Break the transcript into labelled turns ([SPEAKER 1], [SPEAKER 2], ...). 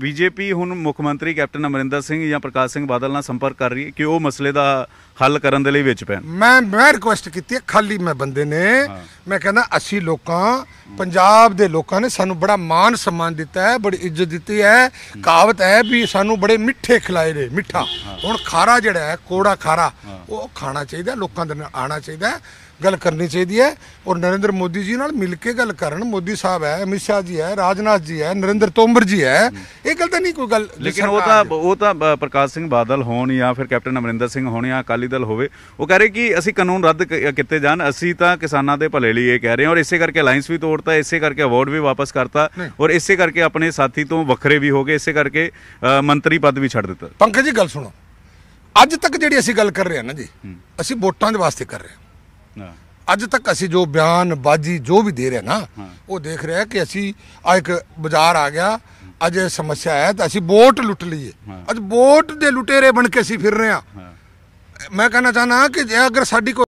[SPEAKER 1] BJP ਹੁਣ ਮੁੱਖ ਮੰਤਰੀ ਕੈਪਟਨ ਅਮਰਿੰਦਰ ਸਿੰਘ ਜਾਂ ਪ੍ਰਕਾਸ਼ ਸਿੰਘ ਬਾਦਲ ਨਾਲ ਸੰਪਰਕ ਕਰ ਰਹੀ ਹੈ ਕਿ ਉਹ ਮਸਲੇ ਦਾ ਹੱਲ ਕਰਨ ਦੇ ਲਈ ਵਿੱਚ ਪੈਣ
[SPEAKER 2] ਮੈਂ ਮੈਂ ਰਿਕੁਐਸਟ ਕੀਤੀ ਹੈ ਖਾਲੀ ਮੈਂ ਬੰਦੇ ਨੇ ਮੈਂ ਕਹਿੰਦਾ ਅਸੀਂ ਲੋਕਾਂ ਪੰਜਾਬ ਦੇ ਲੋਕਾਂ ਨੇ ਸਾਨੂੰ ਬੜਾ ਮਾਨ ਸਨਮਾਨ ਦਿੱਤਾ ਹੈ ਬੜੀ ਇੱਜ਼ਤ ਦਿੱਤੀ ਹੈ ਕਹਾਵਤ ਹੈ ਵੀ ਸਾਨੂੰ ਬੜੇ ਮਿੱਠੇ ਖਿਲਾਏ ਨੇ ਮਿੱਠਾ ਹੁਣ ਖਾਰਾ ਜਿਹੜਾ ਹੈ ਕੋੜਾ ਖਾਰਾ ਉਹ ਖਾਣਾ ਚਾਹੀਦਾ ਲੋਕਾਂ ਦੇ ਨਾਲ ਆਣਾ ਚਾਹੀਦਾ ਗੱਲ ਕਰਨੀ ਚਾਹੀਦੀ ਹੈ ਔਰ ਨਰਿੰਦਰ ਮੋਦੀ ਜੀ ਨਾਲ ਮਿਲ ਕੇ ਗੱਲ ਕਰਨ ਮੋਦੀ ਸਾਹਿਬ ਹੈ ਅਮਿਤ ਸ਼ਾਹ ਜੀ ਹੈ ਰਾਜਨਾਥ ਜੀ ਹੈ ਨਰਿੰਦਰ ਤੋਮਰ ਜੀ ਹੈ ਇਹ ਗੱਲ ਤਾਂ ਨਹੀਂ ਕੋਈ ਗੱਲ ਲੇਕਿਨ ਉਹ ਤਾਂ
[SPEAKER 1] ਉਹ ਤਾਂ ਪ੍ਰਕਾਸ਼ ਸਿੰਘ ਬਾਦਲ ਹੋਣ ਜਾਂ ਫਿਰ ਕੈਪਟਨ ਅਮਰਿੰਦਰ ਸਿੰਘ ਹੋਣ ਜਾਂ ਅਕਾਲੀ ਦਲ ਹੋਵੇ ਉਹ ਕਹ ਰਹੇ ਕਿ ਅਸੀਂ ਕਾਨੂੰਨ ਰੱਦ ਕੀਤੇ ਜਾਣ ਅਸੀਂ ਤਾਂ ਕਿਸਾਨਾਂ ਦੇ ਭਲੇ ਲਈ ਇਹ ਕਹਿ ਰਹੇ ਹਾਂ ਔਰ ਇਸੇ ਕਰਕੇ ਅਲਾਈਅੰਸ ਵੀ ਤੋੜਤਾ ਇਸੇ ਕਰਕੇ ਅਵਾਰਡ ਵੀ ਵਾਪਸ ਕਰਤਾ ਔਰ ਇਸੇ ਕਰਕੇ ਆਪਣੇ ਸਾਥੀ ਤੋਂ ਵੱਖਰੇ ਵੀ ਹੋ ਗਏ ਇਸੇ ਕਰਕੇ ਮੰਤਰੀ ਪਦ ਵੀ ਛੱਡ ਦਿੱਤਾ ਪੰਕਜ ਜੀ ਗੱਲ ਸੁਣੋ
[SPEAKER 2] ਅੱਜ ਤੱਕ ਜਿਹੜੀ ਅਸੀਂ ਗੱਲ ਕਰ ਰਹੇ ਹਾਂ ਨਾ ਜੀ ਅਸੀਂ ਵੋਟਾਂ ਦੇ ਵਾਸਤੇ ਕਰ ਰਹੇ ਹਾਂ ਅੱਜ ਤੱਕ ਅਸੀਂ ਜੋ ਬਿਆਨ ਬਾਜੀ ਜੋ ਵੀ ਦੇ ਰਹੇ ਨਾ ਉਹ ਦੇਖ ਰਿਹਾ ਕਿ ਅਸੀਂ ਆ ਇੱਕ ਬਾਜ਼ਾਰ ਆ ਗਿਆ ਅੱਜ ਇਹ ਸਮੱਸਿਆ ਹੈ ਤਾਂ ਅਸੀਂ ਵੋਟ ਲੁੱਟ ਲਈਏ ਅੱਜ ਵੋਟ ਦੇ ਲੁਟੇਰੇ ਬਣ ਕੇ ਅਸੀਂ ਫਿਰ ਰਹੇ ਹਾਂ ਮੈਂ ਕਹਿਣਾ ਚਾਹਨਾ ਕਿ ਜੇ ਅਗਰ ਸਾਡੀ